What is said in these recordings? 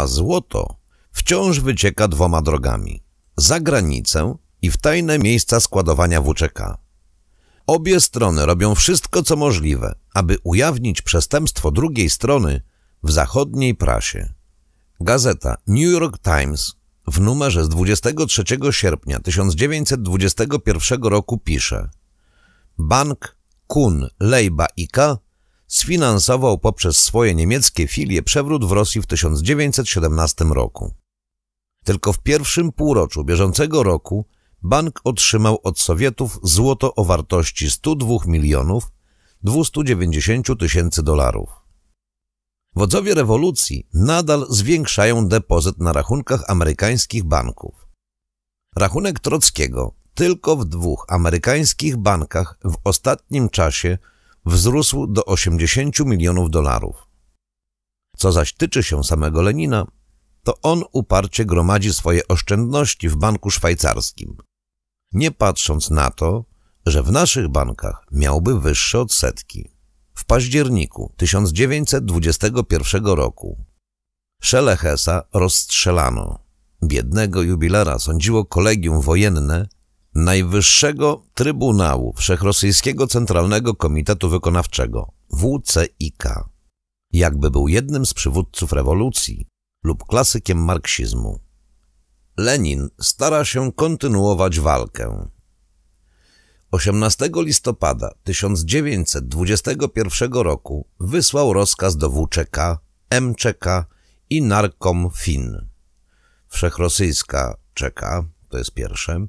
a złoto wciąż wycieka dwoma drogami. Za granicę i w tajne miejsca składowania WCK. Obie strony robią wszystko, co możliwe, aby ujawnić przestępstwo drugiej strony w zachodniej prasie. Gazeta New York Times w numerze z 23 sierpnia 1921 roku pisze Bank Kun, Lejba i K sfinansował poprzez swoje niemieckie filie przewrót w Rosji w 1917 roku. Tylko w pierwszym półroczu bieżącego roku bank otrzymał od Sowietów złoto o wartości 102 milionów 290 tysięcy dolarów. Wodzowie rewolucji nadal zwiększają depozyt na rachunkach amerykańskich banków. Rachunek Trockiego tylko w dwóch amerykańskich bankach w ostatnim czasie wzrósł do 80 milionów dolarów. Co zaś tyczy się samego Lenina, to on uparcie gromadzi swoje oszczędności w banku szwajcarskim, nie patrząc na to, że w naszych bankach miałby wyższe odsetki. W październiku 1921 roku Szelechesa rozstrzelano. Biednego jubilera sądziło kolegium wojenne Najwyższego Trybunału Wszechrosyjskiego Centralnego Komitetu Wykonawczego WCIK, jakby był jednym z przywódców rewolucji lub klasykiem marksizmu. Lenin stara się kontynuować walkę. 18 listopada 1921 roku wysłał rozkaz do WCK, MCK i Narkom Fin. Wszechrosyjska Czeka, to jest pierwsze,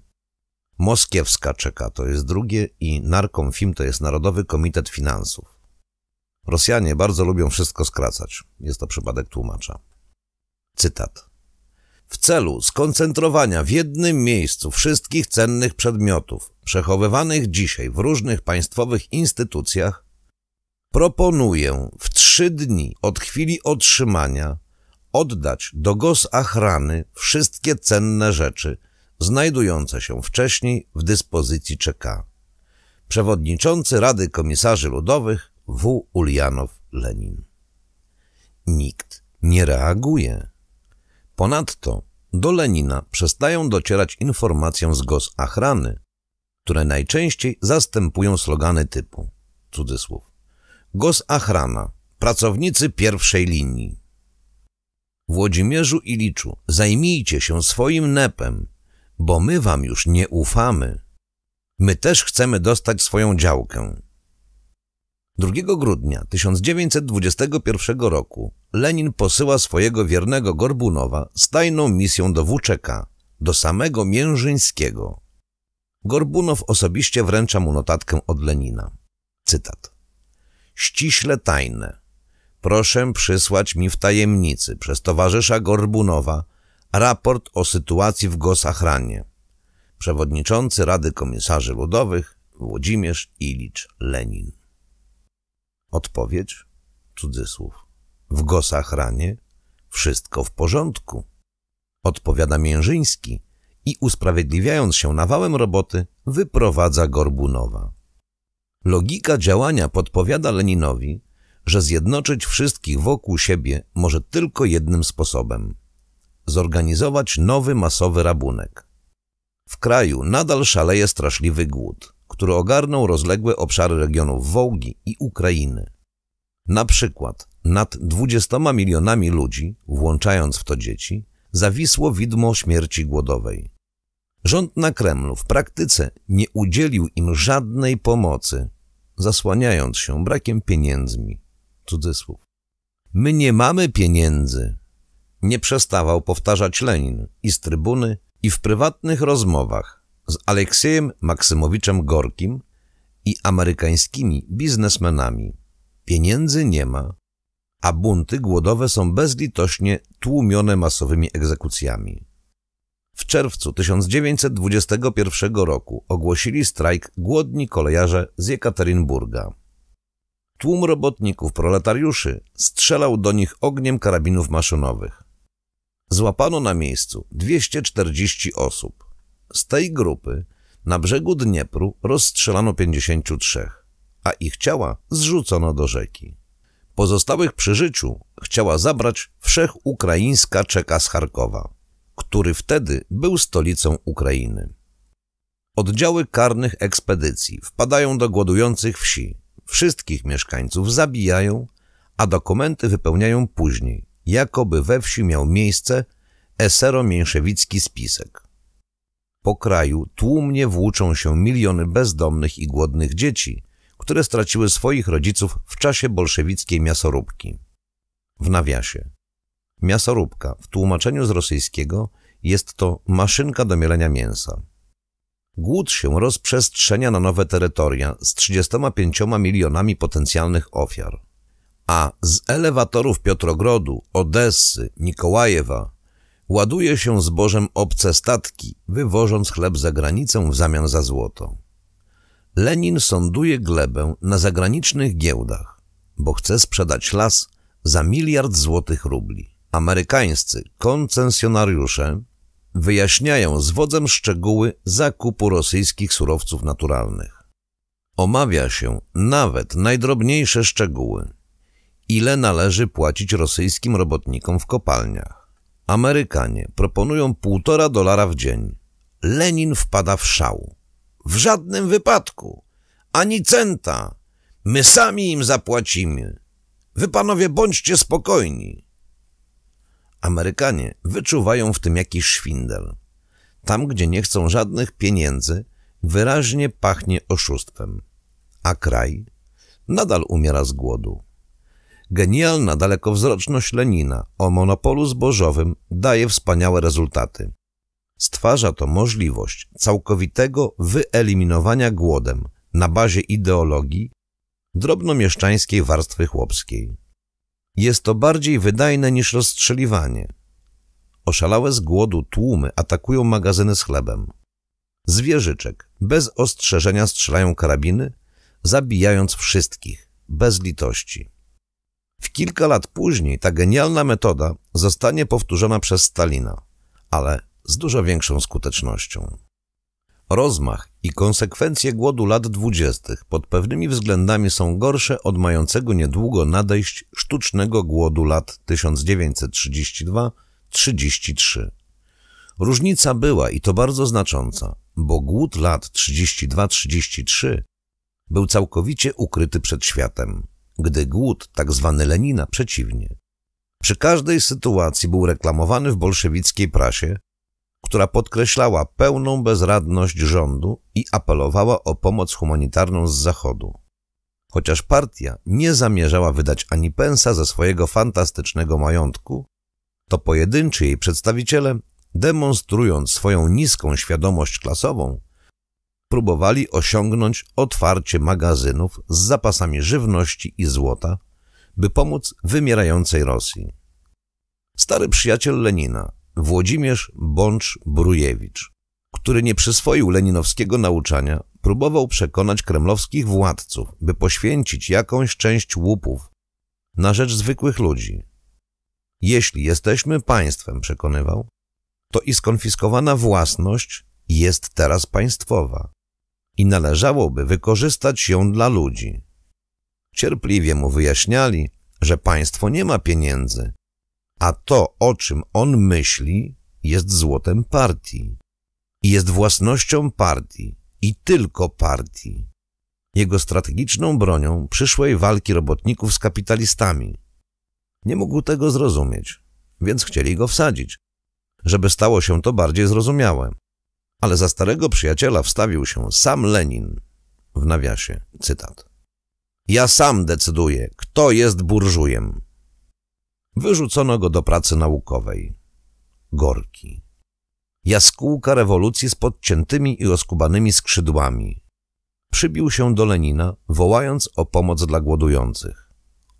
Moskiewska czeka to jest drugie i Narkomfim to jest Narodowy Komitet Finansów. Rosjanie bardzo lubią wszystko skracać. Jest to przypadek tłumacza. Cytat. W celu skoncentrowania w jednym miejscu wszystkich cennych przedmiotów przechowywanych dzisiaj w różnych państwowych instytucjach, proponuję w trzy dni od chwili otrzymania oddać do gos achrany wszystkie cenne rzeczy – znajdujące się wcześniej w dyspozycji CK. Przewodniczący Rady Komisarzy Ludowych W. Ulianow-Lenin. Nikt nie reaguje. Ponadto do Lenina przestają docierać informacje z GOS Achrany, które najczęściej zastępują slogany typu cudzysłów GOS Achrana, pracownicy pierwszej linii. Włodzimierzu Iliczu, zajmijcie się swoim nepem, bo my wam już nie ufamy. My też chcemy dostać swoją działkę. 2 grudnia 1921 roku Lenin posyła swojego wiernego Gorbunowa z tajną misją do WCK, do samego Miężyńskiego. Gorbunow osobiście wręcza mu notatkę od Lenina. Cytat. Ściśle tajne. Proszę przysłać mi w tajemnicy przez towarzysza Gorbunowa Raport o sytuacji w Gosachranie. Przewodniczący Rady Komisarzy Ludowych Włodzimierz Ilicz Lenin. Odpowiedź, cudzysłów, w Gosachranie wszystko w porządku. Odpowiada Miężyński i usprawiedliwiając się nawałem roboty, wyprowadza Gorbunowa. Logika działania podpowiada Leninowi, że zjednoczyć wszystkich wokół siebie może tylko jednym sposobem – zorganizować nowy masowy rabunek. W kraju nadal szaleje straszliwy głód, który ogarnął rozległe obszary regionów Wołgi i Ukrainy. Na przykład nad 20 milionami ludzi, włączając w to dzieci, zawisło widmo śmierci głodowej. Rząd na Kremlu w praktyce nie udzielił im żadnej pomocy, zasłaniając się brakiem pieniędzmi. Cudzysłów. My nie mamy pieniędzy, nie przestawał powtarzać Lenin i z trybuny, i w prywatnych rozmowach z Aleksiejem Maksymowiczem Gorkim i amerykańskimi biznesmenami. Pieniędzy nie ma, a bunty głodowe są bezlitośnie tłumione masowymi egzekucjami. W czerwcu 1921 roku ogłosili strajk głodni kolejarze z Jekaterynburga. Tłum robotników proletariuszy strzelał do nich ogniem karabinów maszynowych. Złapano na miejscu 240 osób. Z tej grupy na brzegu Dniepru rozstrzelano 53, a ich ciała zrzucono do rzeki. Pozostałych przy życiu chciała zabrać wszechukraińska czeka z Charkowa, który wtedy był stolicą Ukrainy. Oddziały karnych ekspedycji wpadają do głodujących wsi, wszystkich mieszkańców zabijają, a dokumenty wypełniają później, jakoby we wsi miał miejsce esero-mięszewicki spisek. Po kraju tłumnie włóczą się miliony bezdomnych i głodnych dzieci, które straciły swoich rodziców w czasie bolszewickiej miasoróbki. W nawiasie. Miasoróbka w tłumaczeniu z rosyjskiego jest to maszynka do mielenia mięsa. Głód się rozprzestrzenia na nowe terytoria z 35 milionami potencjalnych ofiar a z elewatorów Piotrogrodu, Odessy, Nikołajewa ładuje się zbożem obce statki, wywożąc chleb za granicę w zamian za złoto. Lenin sąduje glebę na zagranicznych giełdach, bo chce sprzedać las za miliard złotych rubli. Amerykańscy koncesjonariusze wyjaśniają z wodzem szczegóły zakupu rosyjskich surowców naturalnych. Omawia się nawet najdrobniejsze szczegóły – ile należy płacić rosyjskim robotnikom w kopalniach. Amerykanie proponują półtora dolara w dzień. Lenin wpada w szał. W żadnym wypadku. Ani centa. My sami im zapłacimy. Wy panowie bądźcie spokojni. Amerykanie wyczuwają w tym jakiś szwindel. Tam, gdzie nie chcą żadnych pieniędzy, wyraźnie pachnie oszustwem. A kraj nadal umiera z głodu. Genialna dalekowzroczność Lenina o monopolu zbożowym daje wspaniałe rezultaty. Stwarza to możliwość całkowitego wyeliminowania głodem na bazie ideologii drobnomieszczańskiej warstwy chłopskiej. Jest to bardziej wydajne niż rozstrzeliwanie. Oszalałe z głodu tłumy atakują magazyny z chlebem. Zwierzyczek bez ostrzeżenia strzelają karabiny, zabijając wszystkich, bez litości. W kilka lat później ta genialna metoda zostanie powtórzona przez Stalina, ale z dużo większą skutecznością. Rozmach i konsekwencje głodu lat dwudziestych pod pewnymi względami są gorsze od mającego niedługo nadejść sztucznego głodu lat 1932-33. Różnica była i to bardzo znacząca, bo głód lat 32-33 był całkowicie ukryty przed światem gdy głód, tak zwany Lenina, przeciwnie. Przy każdej sytuacji był reklamowany w bolszewickiej prasie, która podkreślała pełną bezradność rządu i apelowała o pomoc humanitarną z Zachodu. Chociaż partia nie zamierzała wydać ani pensa ze swojego fantastycznego majątku, to pojedynczy jej przedstawiciele, demonstrując swoją niską świadomość klasową, próbowali osiągnąć otwarcie magazynów z zapasami żywności i złota, by pomóc wymierającej Rosji. Stary przyjaciel Lenina, Włodzimierz Bącz-Brujewicz, który nie przyswoił leninowskiego nauczania, próbował przekonać kremlowskich władców, by poświęcić jakąś część łupów na rzecz zwykłych ludzi. Jeśli jesteśmy państwem, przekonywał, to i skonfiskowana własność jest teraz państwowa i należałoby wykorzystać ją dla ludzi. Cierpliwie mu wyjaśniali, że państwo nie ma pieniędzy, a to, o czym on myśli, jest złotem partii. Jest własnością partii i tylko partii. Jego strategiczną bronią przyszłej walki robotników z kapitalistami. Nie mógł tego zrozumieć, więc chcieli go wsadzić, żeby stało się to bardziej zrozumiałe ale za starego przyjaciela wstawił się sam Lenin. W nawiasie, cytat. Ja sam decyduję, kto jest burżujem. Wyrzucono go do pracy naukowej. Gorki. Jaskółka rewolucji z podciętymi i oskubanymi skrzydłami. Przybił się do Lenina, wołając o pomoc dla głodujących.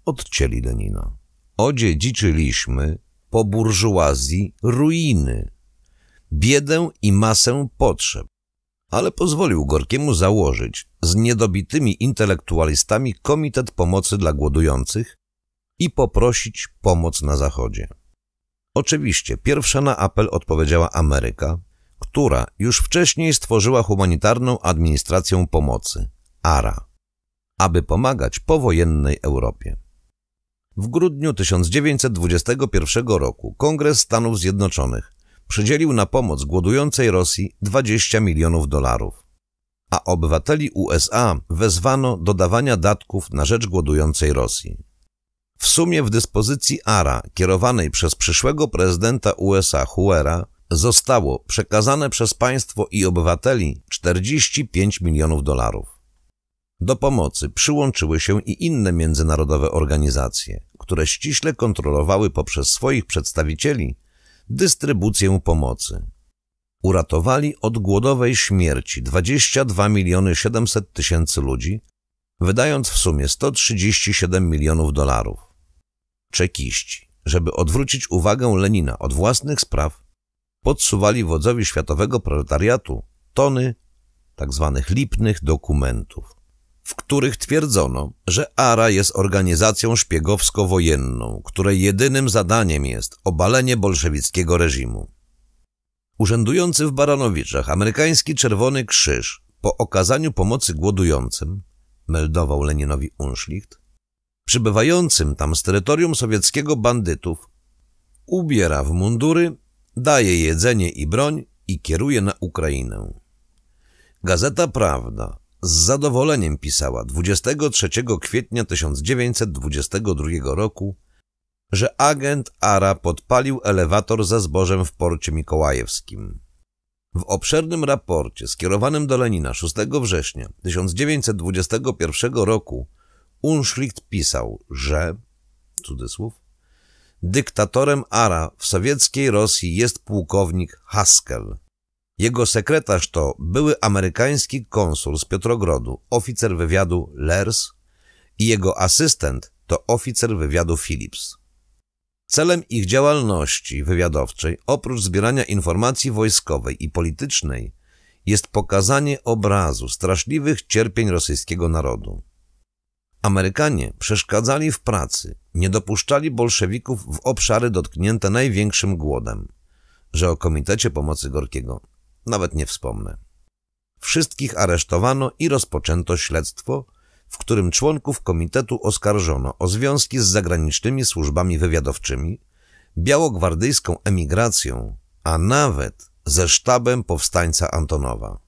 Odcięli Lenina. Odziedziczyliśmy po burżuazji ruiny biedę i masę potrzeb, ale pozwolił Gorkiemu założyć z niedobitymi intelektualistami Komitet Pomocy dla Głodujących i poprosić pomoc na Zachodzie. Oczywiście pierwsza na apel odpowiedziała Ameryka, która już wcześniej stworzyła humanitarną administrację pomocy ARA, aby pomagać powojennej Europie. W grudniu 1921 roku Kongres Stanów Zjednoczonych przydzielił na pomoc głodującej Rosji 20 milionów dolarów, a obywateli USA wezwano do dawania datków na rzecz głodującej Rosji. W sumie w dyspozycji ARA kierowanej przez przyszłego prezydenta USA Huera zostało przekazane przez państwo i obywateli 45 milionów dolarów. Do pomocy przyłączyły się i inne międzynarodowe organizacje, które ściśle kontrolowały poprzez swoich przedstawicieli dystrybucję pomocy. Uratowali od głodowej śmierci 22 miliony 700 tysięcy ludzi, wydając w sumie 137 milionów dolarów. Czekiści, żeby odwrócić uwagę Lenina od własnych spraw, podsuwali wodzowi światowego proletariatu tony tzw. Tak lipnych dokumentów w których twierdzono, że ARA jest organizacją szpiegowsko-wojenną, której jedynym zadaniem jest obalenie bolszewickiego reżimu. Urzędujący w Baranowiczach amerykański Czerwony Krzyż po okazaniu pomocy głodującym, meldował Leninowi Unschlicht, przybywającym tam z terytorium sowieckiego bandytów, ubiera w mundury, daje jedzenie i broń i kieruje na Ukrainę. Gazeta Prawda z zadowoleniem pisała 23 kwietnia 1922 roku, że agent Ara podpalił elewator ze zbożem w porcie mikołajewskim. W obszernym raporcie skierowanym do Lenina 6 września 1921 roku Unschlicht pisał, że cudzysłów, dyktatorem Ara w sowieckiej Rosji jest pułkownik Haskell, jego sekretarz to były amerykański konsul z Piotrogrodu, oficer wywiadu Lers i jego asystent to oficer wywiadu Philips. Celem ich działalności wywiadowczej, oprócz zbierania informacji wojskowej i politycznej, jest pokazanie obrazu straszliwych cierpień rosyjskiego narodu. Amerykanie przeszkadzali w pracy, nie dopuszczali bolszewików w obszary dotknięte największym głodem, że o Komitecie Pomocy Gorkiego nawet nie wspomnę. Wszystkich aresztowano i rozpoczęto śledztwo, w którym członków komitetu oskarżono o związki z zagranicznymi służbami wywiadowczymi, białogwardyjską emigracją, a nawet ze sztabem powstańca Antonowa.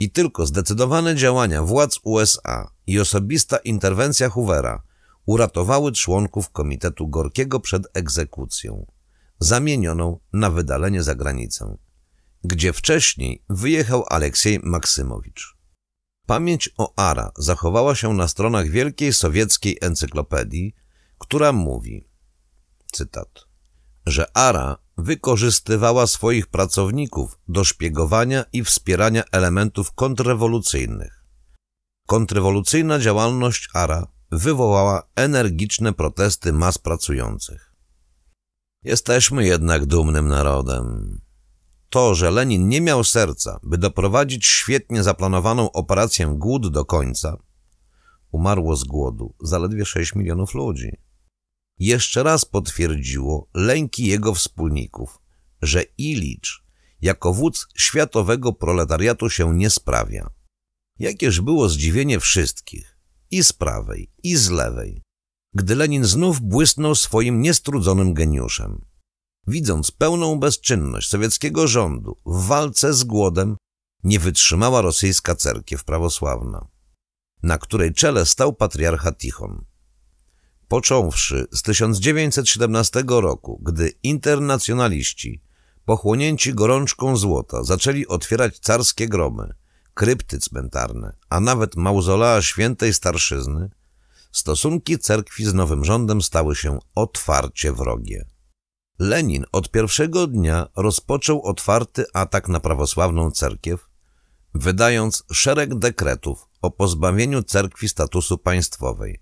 I tylko zdecydowane działania władz USA i osobista interwencja Hoovera uratowały członków Komitetu Gorkiego przed egzekucją, zamienioną na wydalenie za granicę gdzie wcześniej wyjechał Aleksiej Maksymowicz. Pamięć o Ara zachowała się na stronach Wielkiej Sowieckiej Encyklopedii, która mówi, cytat, że Ara wykorzystywała swoich pracowników do szpiegowania i wspierania elementów kontrrewolucyjnych. Kontrrewolucyjna działalność Ara wywołała energiczne protesty mas pracujących. Jesteśmy jednak dumnym narodem. To, że Lenin nie miał serca, by doprowadzić świetnie zaplanowaną operację głód do końca, umarło z głodu zaledwie 6 milionów ludzi. Jeszcze raz potwierdziło lęki jego wspólników, że Ilicz jako wódz światowego proletariatu się nie sprawia. Jakież było zdziwienie wszystkich, i z prawej, i z lewej, gdy Lenin znów błysnął swoim niestrudzonym geniuszem widząc pełną bezczynność sowieckiego rządu w walce z głodem, nie wytrzymała rosyjska cerkiew prawosławna, na której czele stał patriarcha Tichon. Począwszy z 1917 roku, gdy internacjonaliści, pochłonięci gorączką złota, zaczęli otwierać carskie gromy, krypty cmentarne, a nawet mauzolea świętej starszyzny, stosunki cerkwi z nowym rządem stały się otwarcie wrogie. Lenin od pierwszego dnia rozpoczął otwarty atak na prawosławną cerkiew, wydając szereg dekretów o pozbawieniu cerkwi statusu państwowej,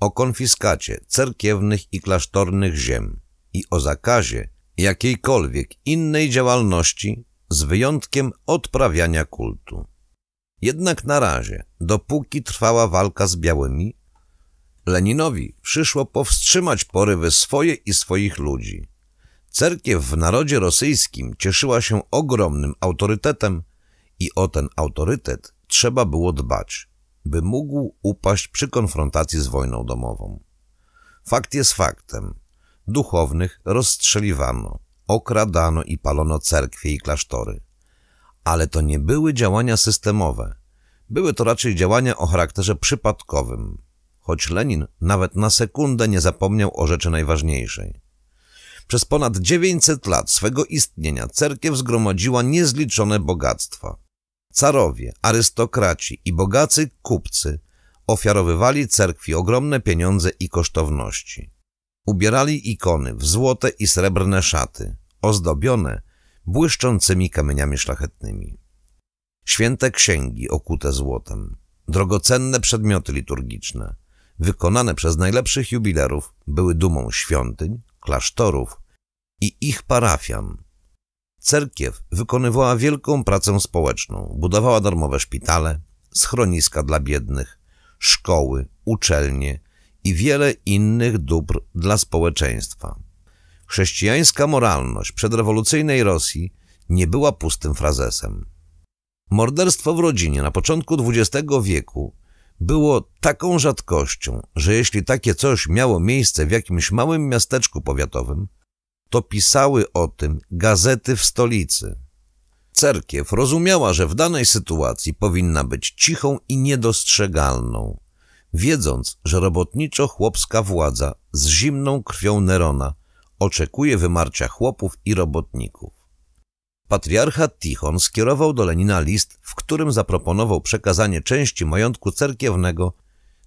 o konfiskacie cerkiewnych i klasztornych ziem i o zakazie jakiejkolwiek innej działalności z wyjątkiem odprawiania kultu. Jednak na razie, dopóki trwała walka z białymi, Leninowi przyszło powstrzymać porywy swoje i swoich ludzi – Cerkiew w narodzie rosyjskim cieszyła się ogromnym autorytetem i o ten autorytet trzeba było dbać, by mógł upaść przy konfrontacji z wojną domową. Fakt jest faktem. Duchownych rozstrzeliwano, okradano i palono cerkwie i klasztory. Ale to nie były działania systemowe. Były to raczej działania o charakterze przypadkowym, choć Lenin nawet na sekundę nie zapomniał o rzeczy najważniejszej – przez ponad 900 lat swego istnienia cerkiew zgromadziła niezliczone bogactwa. Carowie, arystokraci i bogacy kupcy ofiarowywali cerkwi ogromne pieniądze i kosztowności. Ubierali ikony w złote i srebrne szaty, ozdobione błyszczącymi kamieniami szlachetnymi. Święte księgi okute złotem, drogocenne przedmioty liturgiczne, wykonane przez najlepszych jubilerów, były dumą świątyń klasztorów i ich parafian. Cerkiew wykonywała wielką pracę społeczną, budowała darmowe szpitale, schroniska dla biednych, szkoły, uczelnie i wiele innych dóbr dla społeczeństwa. Chrześcijańska moralność przedrewolucyjnej Rosji nie była pustym frazesem. Morderstwo w rodzinie na początku XX wieku było taką rzadkością, że jeśli takie coś miało miejsce w jakimś małym miasteczku powiatowym, to pisały o tym gazety w stolicy. Cerkiew rozumiała, że w danej sytuacji powinna być cichą i niedostrzegalną, wiedząc, że robotniczo-chłopska władza z zimną krwią Nerona oczekuje wymarcia chłopów i robotników. Patriarcha Tichon skierował do Lenina list, w którym zaproponował przekazanie części majątku cerkiewnego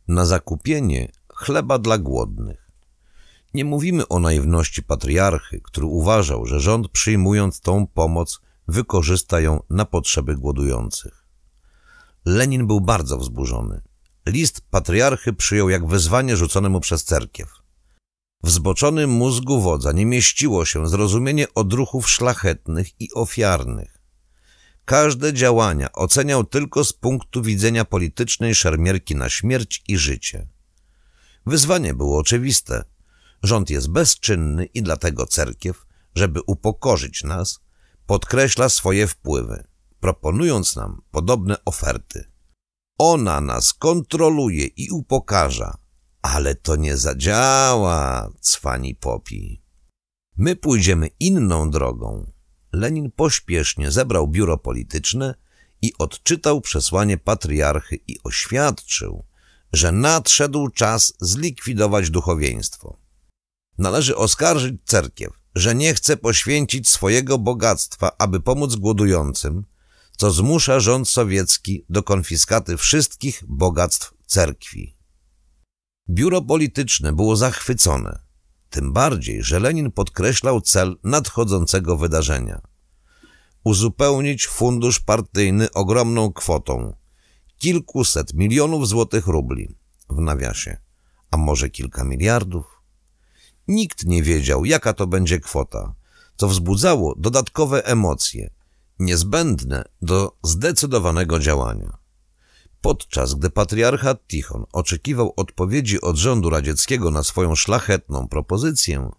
na zakupienie chleba dla głodnych. Nie mówimy o naiwności patriarchy, który uważał, że rząd przyjmując tą pomoc wykorzysta ją na potrzeby głodujących. Lenin był bardzo wzburzony. List patriarchy przyjął jak wyzwanie rzucone mu przez cerkiew. W zboczonym mózgu wodza nie mieściło się zrozumienie odruchów szlachetnych i ofiarnych. Każde działania oceniał tylko z punktu widzenia politycznej szermierki na śmierć i życie. Wyzwanie było oczywiste. Rząd jest bezczynny i dlatego cerkiew, żeby upokorzyć nas, podkreśla swoje wpływy, proponując nam podobne oferty. Ona nas kontroluje i upokarza, ale to nie zadziała, cwani Popi. My pójdziemy inną drogą. Lenin pośpiesznie zebrał biuro polityczne i odczytał przesłanie patriarchy i oświadczył, że nadszedł czas zlikwidować duchowieństwo. Należy oskarżyć cerkiew, że nie chce poświęcić swojego bogactwa, aby pomóc głodującym, co zmusza rząd sowiecki do konfiskaty wszystkich bogactw cerkwi. Biuro polityczne było zachwycone, tym bardziej, że Lenin podkreślał cel nadchodzącego wydarzenia. Uzupełnić fundusz partyjny ogromną kwotą kilkuset milionów złotych rubli w nawiasie, a może kilka miliardów. Nikt nie wiedział, jaka to będzie kwota, co wzbudzało dodatkowe emocje, niezbędne do zdecydowanego działania. Podczas gdy patriarchat Tichon oczekiwał odpowiedzi od rządu radzieckiego na swoją szlachetną propozycję,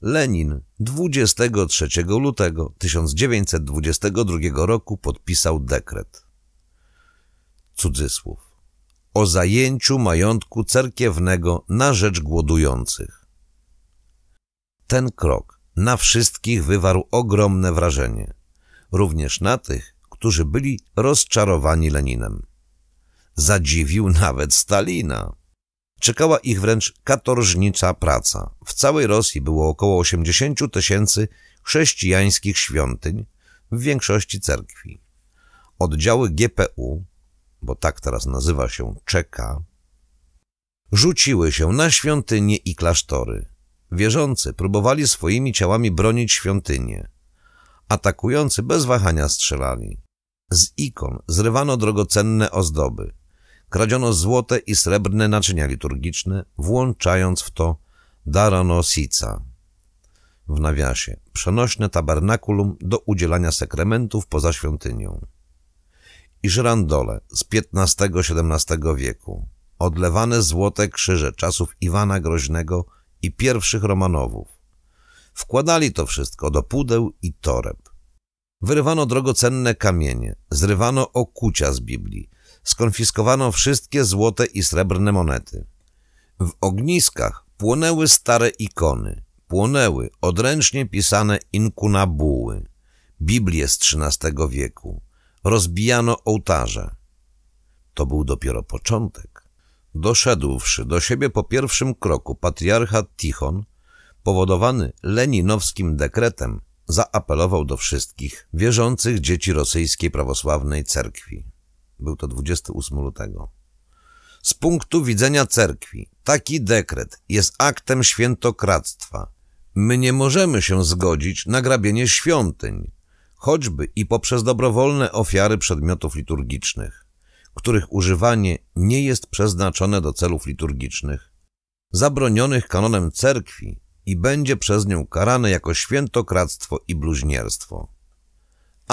Lenin 23 lutego 1922 roku podpisał dekret. Cudzysłów. O zajęciu majątku cerkiewnego na rzecz głodujących. Ten krok na wszystkich wywarł ogromne wrażenie, również na tych, którzy byli rozczarowani Leninem zadziwił nawet Stalina. Czekała ich wręcz katorżnicza praca. W całej Rosji było około 80 tysięcy chrześcijańskich świątyń, w większości cerkwi. Oddziały GPU, bo tak teraz nazywa się Czeka, rzuciły się na świątynie i klasztory. Wierzący próbowali swoimi ciałami bronić świątynię, Atakujący bez wahania strzelali. Z ikon zrywano drogocenne ozdoby kradziono złote i srebrne naczynia liturgiczne, włączając w to daranosica. W nawiasie przenośne tabernakulum do udzielania sekrementów poza świątynią. I żrandole z XV-XVII wieku, odlewane złote krzyże czasów Iwana Groźnego i pierwszych Romanowów. Wkładali to wszystko do pudeł i toreb. Wyrywano drogocenne kamienie, zrywano okucia z Biblii, skonfiskowano wszystkie złote i srebrne monety. W ogniskach płonęły stare ikony, płonęły odręcznie pisane inkunabuły, Biblie z XIII wieku, rozbijano ołtarze. To był dopiero początek. Doszedłszy do siebie po pierwszym kroku patriarcha Tichon, powodowany leninowskim dekretem, zaapelował do wszystkich wierzących dzieci rosyjskiej prawosławnej cerkwi. Był to 28 lutego. Z punktu widzenia cerkwi, taki dekret jest aktem świętokradztwa. My nie możemy się zgodzić na grabienie świątyń, choćby i poprzez dobrowolne ofiary przedmiotów liturgicznych, których używanie nie jest przeznaczone do celów liturgicznych, zabronionych kanonem cerkwi i będzie przez nią karane jako świętokradztwo i bluźnierstwo.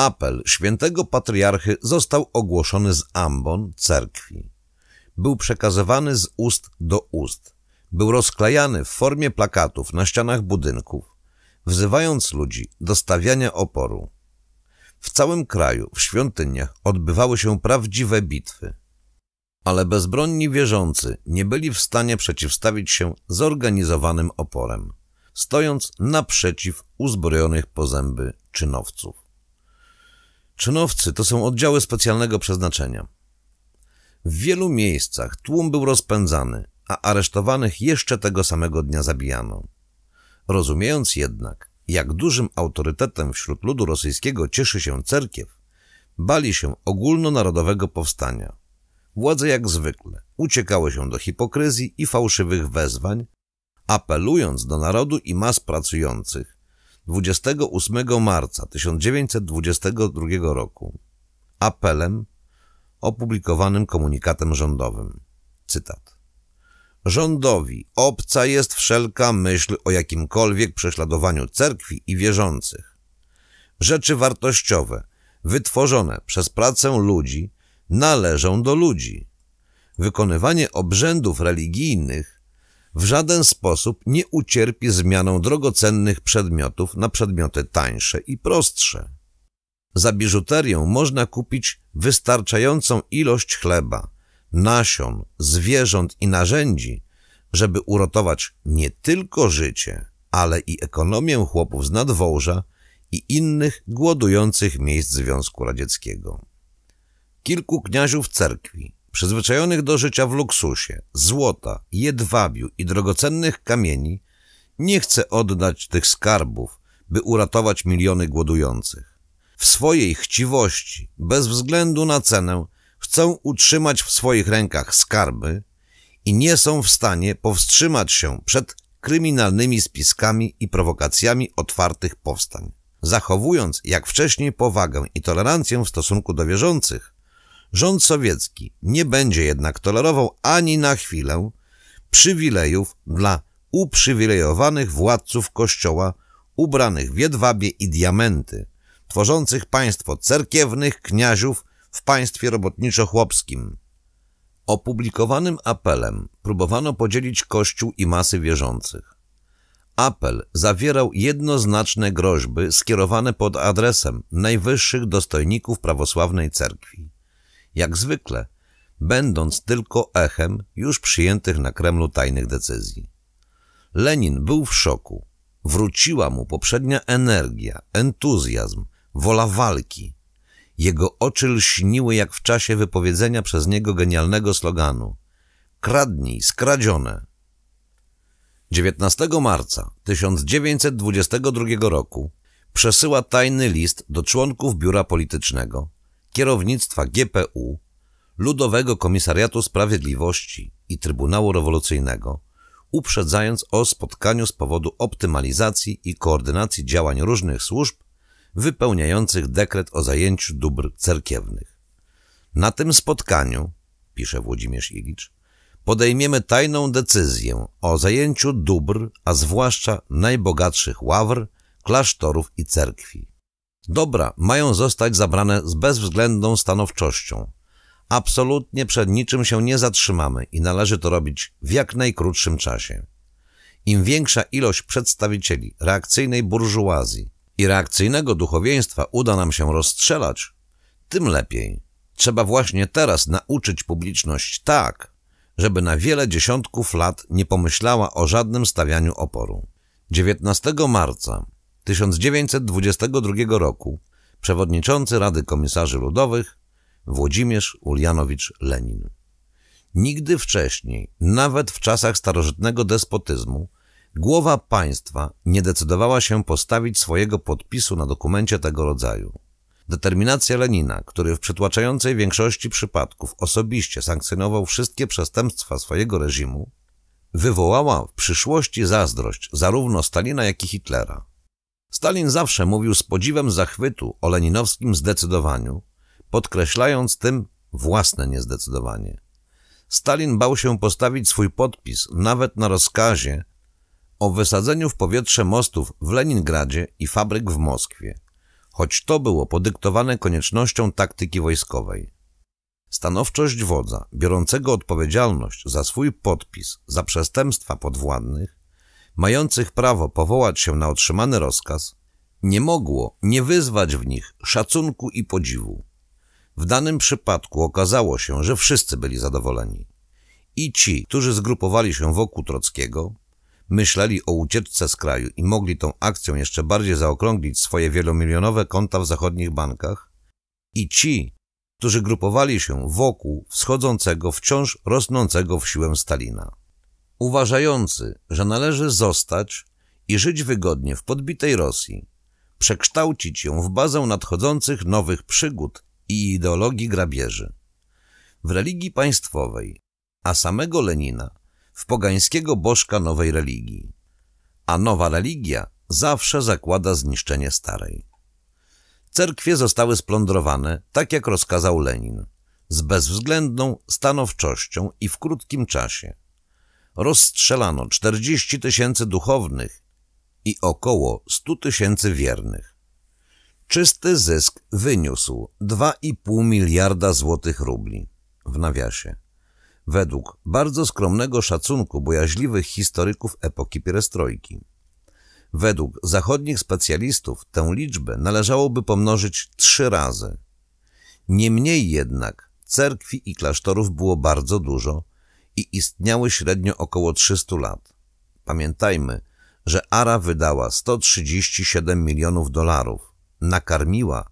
Apel świętego patriarchy został ogłoszony z ambon cerkwi. Był przekazywany z ust do ust. Był rozklejany w formie plakatów na ścianach budynków, wzywając ludzi do stawiania oporu. W całym kraju, w świątyniach, odbywały się prawdziwe bitwy. Ale bezbronni wierzący nie byli w stanie przeciwstawić się zorganizowanym oporem, stojąc naprzeciw uzbrojonych po zęby czynowców. Czynowcy to są oddziały specjalnego przeznaczenia. W wielu miejscach tłum był rozpędzany, a aresztowanych jeszcze tego samego dnia zabijano. Rozumiejąc jednak, jak dużym autorytetem wśród ludu rosyjskiego cieszy się cerkiew, bali się ogólnonarodowego powstania. Władze jak zwykle uciekały się do hipokryzji i fałszywych wezwań, apelując do narodu i mas pracujących, 28 marca 1922 roku apelem opublikowanym komunikatem rządowym. Cytat. Rządowi obca jest wszelka myśl o jakimkolwiek prześladowaniu cerkwi i wierzących. Rzeczy wartościowe, wytworzone przez pracę ludzi, należą do ludzi. Wykonywanie obrzędów religijnych w żaden sposób nie ucierpi zmianą drogocennych przedmiotów na przedmioty tańsze i prostsze. Za biżuterię można kupić wystarczającą ilość chleba, nasion, zwierząt i narzędzi, żeby uratować nie tylko życie, ale i ekonomię chłopów z nadwołża i innych głodujących miejsc Związku Radzieckiego. Kilku kniaziów cerkwi, przyzwyczajonych do życia w luksusie, złota, jedwabiu i drogocennych kamieni, nie chce oddać tych skarbów, by uratować miliony głodujących. W swojej chciwości, bez względu na cenę, chcą utrzymać w swoich rękach skarby i nie są w stanie powstrzymać się przed kryminalnymi spiskami i prowokacjami otwartych powstań. Zachowując, jak wcześniej, powagę i tolerancję w stosunku do wierzących, Rząd sowiecki nie będzie jednak tolerował ani na chwilę przywilejów dla uprzywilejowanych władców kościoła ubranych w jedwabie i diamenty, tworzących państwo cerkiewnych kniaziów w państwie robotniczo-chłopskim. Opublikowanym apelem próbowano podzielić Kościół i masy wierzących. Apel zawierał jednoznaczne groźby skierowane pod adresem najwyższych dostojników prawosławnej cerkwi jak zwykle, będąc tylko echem już przyjętych na Kremlu tajnych decyzji. Lenin był w szoku. Wróciła mu poprzednia energia, entuzjazm, wola walki. Jego oczy lśniły jak w czasie wypowiedzenia przez niego genialnego sloganu Kradnij, skradzione! 19 marca 1922 roku przesyła tajny list do członków biura politycznego, kierownictwa GPU, Ludowego Komisariatu Sprawiedliwości i Trybunału Rewolucyjnego, uprzedzając o spotkaniu z powodu optymalizacji i koordynacji działań różnych służb wypełniających dekret o zajęciu dóbr cerkiewnych. Na tym spotkaniu, pisze Włodzimierz Ilicz, podejmiemy tajną decyzję o zajęciu dóbr, a zwłaszcza najbogatszych ławr, klasztorów i cerkwi. Dobra mają zostać zabrane z bezwzględną stanowczością. Absolutnie przed niczym się nie zatrzymamy i należy to robić w jak najkrótszym czasie. Im większa ilość przedstawicieli reakcyjnej burżuazji i reakcyjnego duchowieństwa uda nam się rozstrzelać, tym lepiej. Trzeba właśnie teraz nauczyć publiczność tak, żeby na wiele dziesiątków lat nie pomyślała o żadnym stawianiu oporu. 19 marca 1922 roku przewodniczący Rady Komisarzy Ludowych Włodzimierz Ulianowicz Lenin. Nigdy wcześniej, nawet w czasach starożytnego despotyzmu, głowa państwa nie decydowała się postawić swojego podpisu na dokumencie tego rodzaju. Determinacja Lenina, który w przytłaczającej większości przypadków osobiście sankcjonował wszystkie przestępstwa swojego reżimu, wywołała w przyszłości zazdrość zarówno Stalina, jak i Hitlera. Stalin zawsze mówił z podziwem zachwytu o leninowskim zdecydowaniu, podkreślając tym własne niezdecydowanie. Stalin bał się postawić swój podpis nawet na rozkazie o wysadzeniu w powietrze mostów w Leningradzie i fabryk w Moskwie, choć to było podyktowane koniecznością taktyki wojskowej. Stanowczość wodza, biorącego odpowiedzialność za swój podpis, za przestępstwa podwładnych, mających prawo powołać się na otrzymany rozkaz, nie mogło nie wyzwać w nich szacunku i podziwu. W danym przypadku okazało się, że wszyscy byli zadowoleni. I ci, którzy zgrupowali się wokół Trockiego, myśleli o ucieczce z kraju i mogli tą akcją jeszcze bardziej zaokrąglić swoje wielomilionowe konta w zachodnich bankach, i ci, którzy grupowali się wokół wschodzącego, wciąż rosnącego w siłę Stalina uważający, że należy zostać i żyć wygodnie w podbitej Rosji, przekształcić ją w bazę nadchodzących nowych przygód i ideologii grabieży. W religii państwowej, a samego Lenina w pogańskiego bożka nowej religii. A nowa religia zawsze zakłada zniszczenie starej. Cerkwie zostały splądrowane, tak jak rozkazał Lenin, z bezwzględną stanowczością i w krótkim czasie, rozstrzelano 40 tysięcy duchownych i około 100 tysięcy wiernych. Czysty zysk wyniósł 2,5 miliarda złotych rubli w nawiasie. Według bardzo skromnego szacunku bojaźliwych historyków epoki pierestrojki. Według zachodnich specjalistów tę liczbę należałoby pomnożyć trzy razy. Niemniej jednak cerkwi i klasztorów było bardzo dużo, i istniały średnio około 300 lat. Pamiętajmy, że Ara wydała 137 milionów dolarów, nakarmiła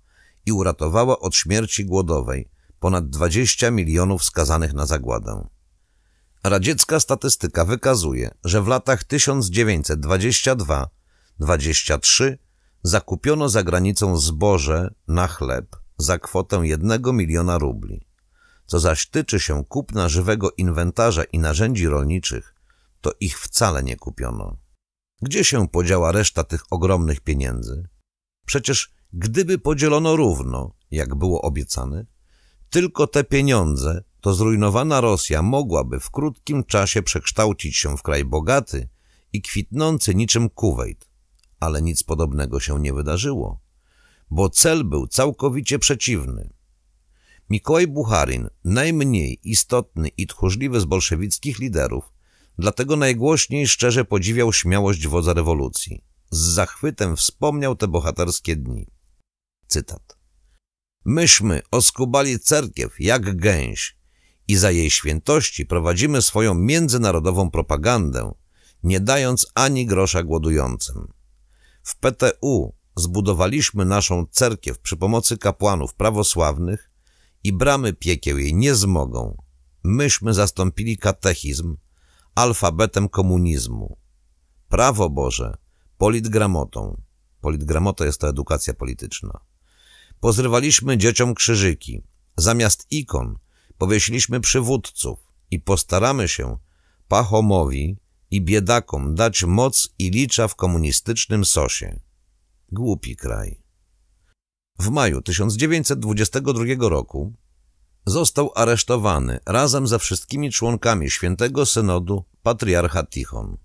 i uratowała od śmierci głodowej ponad 20 milionów skazanych na zagładę. Radziecka statystyka wykazuje, że w latach 1922-23 zakupiono za granicą zboże na chleb za kwotę 1 miliona rubli. Co zaś tyczy się kupna żywego inwentarza i narzędzi rolniczych, to ich wcale nie kupiono. Gdzie się podziała reszta tych ogromnych pieniędzy? Przecież gdyby podzielono równo, jak było obiecane, tylko te pieniądze, to zrujnowana Rosja mogłaby w krótkim czasie przekształcić się w kraj bogaty i kwitnący niczym Kuwejt. Ale nic podobnego się nie wydarzyło, bo cel był całkowicie przeciwny. Mikołaj Bucharin, najmniej istotny i tchórzliwy z bolszewickich liderów, dlatego najgłośniej szczerze podziwiał śmiałość wodza rewolucji. Z zachwytem wspomniał te bohaterskie dni. Cytat. Myśmy oskubali cerkiew jak gęś i za jej świętości prowadzimy swoją międzynarodową propagandę, nie dając ani grosza głodującym. W PTU zbudowaliśmy naszą cerkiew przy pomocy kapłanów prawosławnych, i bramy piekieł jej nie zmogą. Myśmy zastąpili katechizm alfabetem komunizmu. Prawo Boże politgramotą. Politgramota jest to edukacja polityczna. Pozrywaliśmy dzieciom krzyżyki. Zamiast ikon powiesiliśmy przywódców i postaramy się pachomowi i biedakom dać moc i licza w komunistycznym sosie. Głupi kraj. W maju 1922 roku został aresztowany razem ze wszystkimi członkami Świętego Synodu patriarcha Tichon.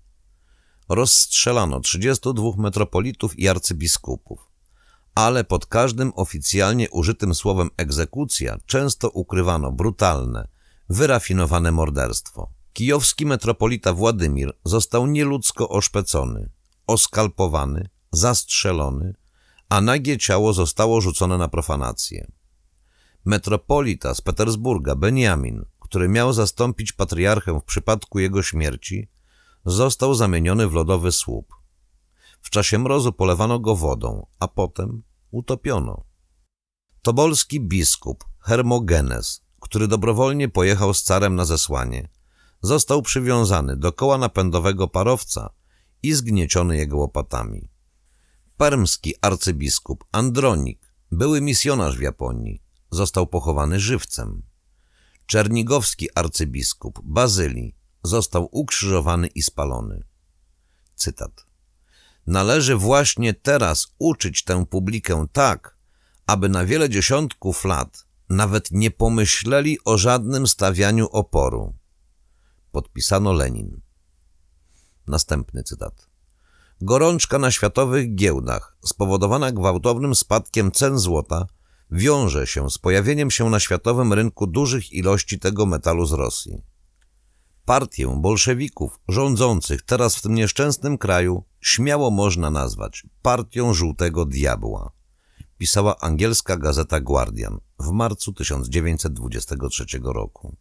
Rozstrzelano 32 metropolitów i arcybiskupów, ale pod każdym oficjalnie użytym słowem egzekucja często ukrywano brutalne, wyrafinowane morderstwo. Kijowski metropolita Władimir został nieludzko oszpecony, oskalpowany, zastrzelony, a nagie ciało zostało rzucone na profanację. Metropolita z Petersburga, Benjamin, który miał zastąpić patriarchę w przypadku jego śmierci, został zamieniony w lodowy słup. W czasie mrozu polewano go wodą, a potem utopiono. Tobolski biskup Hermogenes, który dobrowolnie pojechał z carem na zesłanie, został przywiązany do koła napędowego parowca i zgnieciony jego łopatami. Permski arcybiskup Andronik, były misjonarz w Japonii, został pochowany żywcem. Czernigowski arcybiskup Bazylii został ukrzyżowany i spalony. Cytat. Należy właśnie teraz uczyć tę publikę tak, aby na wiele dziesiątków lat nawet nie pomyśleli o żadnym stawianiu oporu. Podpisano Lenin. Następny cytat. Gorączka na światowych giełdach, spowodowana gwałtownym spadkiem cen złota, wiąże się z pojawieniem się na światowym rynku dużych ilości tego metalu z Rosji. Partię bolszewików rządzących teraz w tym nieszczęsnym kraju śmiało można nazwać partią żółtego diabła, pisała angielska gazeta Guardian w marcu 1923 roku.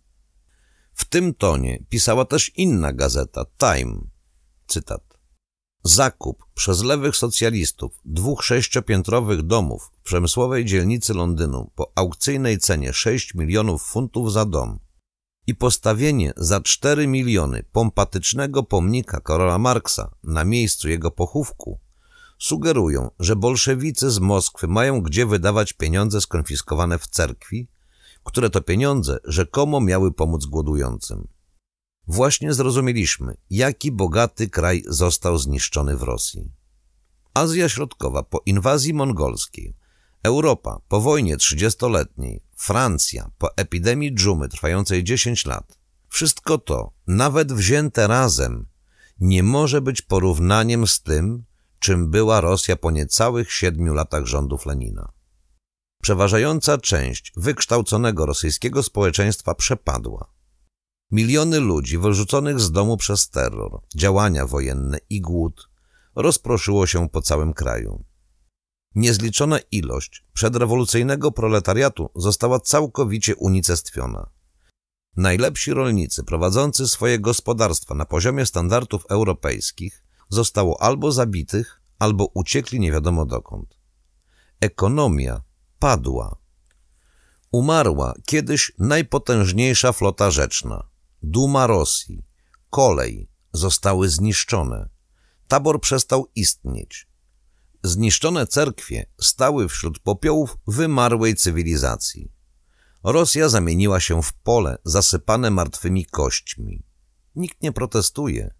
W tym tonie pisała też inna gazeta Time. Cytat. Zakup przez lewych socjalistów dwóch sześciopiętrowych domów w przemysłowej dzielnicy Londynu po aukcyjnej cenie 6 milionów funtów za dom i postawienie za 4 miliony pompatycznego pomnika Karola Marksa na miejscu jego pochówku sugerują, że bolszewicy z Moskwy mają gdzie wydawać pieniądze skonfiskowane w cerkwi, które to pieniądze rzekomo miały pomóc głodującym. Właśnie zrozumieliśmy, jaki bogaty kraj został zniszczony w Rosji. Azja Środkowa po inwazji mongolskiej, Europa po wojnie trzydziestoletniej, Francja po epidemii dżumy trwającej 10 lat. Wszystko to, nawet wzięte razem, nie może być porównaniem z tym, czym była Rosja po niecałych siedmiu latach rządów Lenina. Przeważająca część wykształconego rosyjskiego społeczeństwa przepadła. Miliony ludzi wyrzuconych z domu przez terror, działania wojenne i głód rozproszyło się po całym kraju. Niezliczona ilość przedrewolucyjnego proletariatu została całkowicie unicestwiona. Najlepsi rolnicy prowadzący swoje gospodarstwa na poziomie standardów europejskich zostało albo zabitych, albo uciekli nie wiadomo dokąd. Ekonomia padła. Umarła kiedyś najpotężniejsza flota rzeczna – duma Rosji, kolej zostały zniszczone. Tabor przestał istnieć. Zniszczone cerkwie stały wśród popiołów wymarłej cywilizacji. Rosja zamieniła się w pole zasypane martwymi kośćmi. Nikt nie protestuje.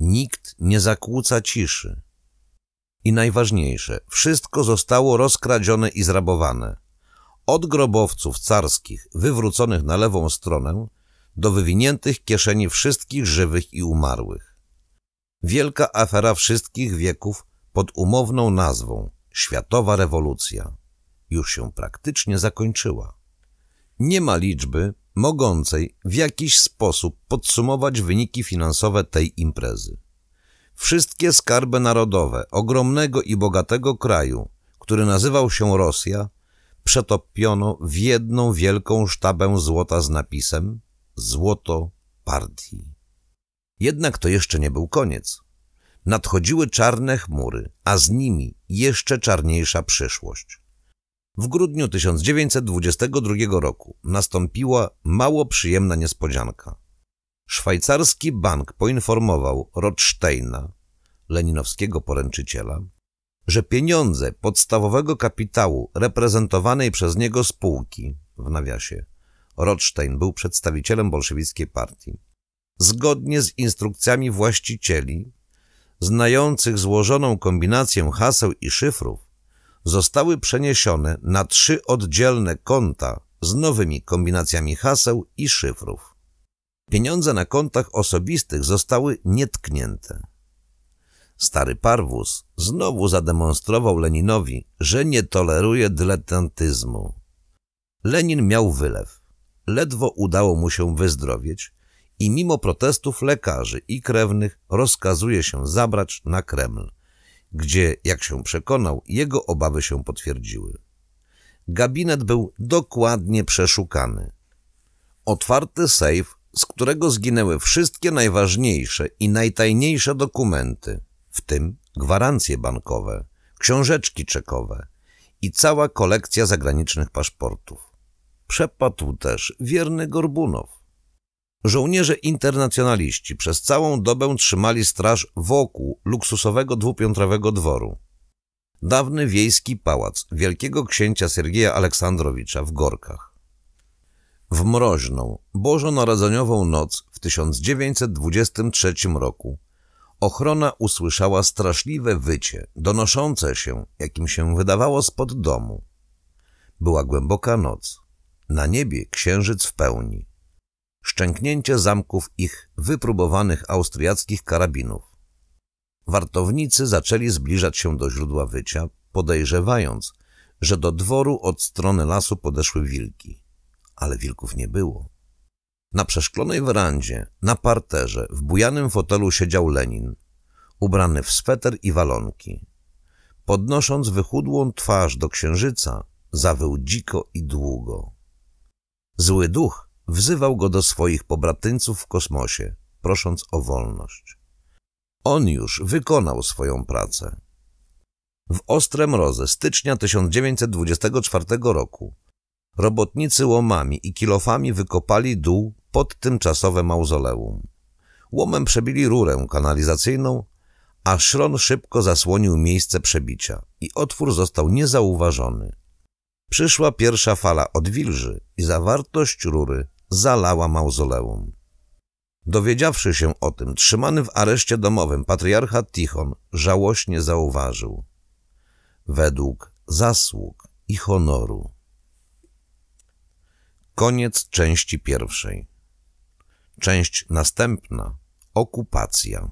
Nikt nie zakłóca ciszy. I najważniejsze, wszystko zostało rozkradzione i zrabowane. Od grobowców carskich wywróconych na lewą stronę do wywiniętych kieszeni wszystkich żywych i umarłych. Wielka afera wszystkich wieków pod umowną nazwą Światowa Rewolucja już się praktycznie zakończyła. Nie ma liczby mogącej w jakiś sposób podsumować wyniki finansowe tej imprezy. Wszystkie skarby narodowe ogromnego i bogatego kraju, który nazywał się Rosja, przetopiono w jedną wielką sztabę złota z napisem złoto partii. Jednak to jeszcze nie był koniec. Nadchodziły czarne chmury, a z nimi jeszcze czarniejsza przyszłość. W grudniu 1922 roku nastąpiła mało przyjemna niespodzianka. Szwajcarski bank poinformował Rotsteina, leninowskiego poręczyciela, że pieniądze podstawowego kapitału reprezentowanej przez niego spółki w nawiasie Rothstein był przedstawicielem bolszewickiej partii. Zgodnie z instrukcjami właścicieli, znających złożoną kombinację haseł i szyfrów, zostały przeniesione na trzy oddzielne konta z nowymi kombinacjami haseł i szyfrów. Pieniądze na kontach osobistych zostały nietknięte. Stary Parwus znowu zademonstrował Leninowi, że nie toleruje dyletantyzmu. Lenin miał wylew ledwo udało mu się wyzdrowieć i mimo protestów lekarzy i krewnych rozkazuje się zabrać na Kreml, gdzie, jak się przekonał, jego obawy się potwierdziły. Gabinet był dokładnie przeszukany. Otwarty sejf, z którego zginęły wszystkie najważniejsze i najtajniejsze dokumenty, w tym gwarancje bankowe, książeczki czekowe i cała kolekcja zagranicznych paszportów. Przepadł też wierny Gorbunow. Żołnierze internacjonaliści przez całą dobę trzymali straż wokół luksusowego dwupiętrowego dworu. Dawny wiejski pałac wielkiego księcia Sergieja Aleksandrowicza w Gorkach. W mroźną, bożonarodzeniową noc w 1923 roku ochrona usłyszała straszliwe wycie, donoszące się, jakim się wydawało spod domu. Była głęboka noc na niebie księżyc w pełni. Szczęknięcie zamków ich wypróbowanych austriackich karabinów. Wartownicy zaczęli zbliżać się do źródła wycia, podejrzewając, że do dworu od strony lasu podeszły wilki. Ale wilków nie było. Na przeszklonej werandzie, na parterze, w bujanym fotelu siedział Lenin, ubrany w sweter i walonki. Podnosząc wychudłą twarz do księżyca, zawył dziko i długo. Zły duch wzywał go do swoich pobratyńców w kosmosie, prosząc o wolność. On już wykonał swoją pracę. W ostre mroze stycznia 1924 roku robotnicy łomami i kilofami wykopali dół pod tymczasowe mauzoleum. Łomem przebili rurę kanalizacyjną, a szron szybko zasłonił miejsce przebicia i otwór został niezauważony. Przyszła pierwsza fala odwilży i zawartość rury zalała mauzoleum. Dowiedziawszy się o tym, trzymany w areszcie domowym patriarcha Tichon żałośnie zauważył. Według zasług i honoru. Koniec części pierwszej. Część następna – okupacja.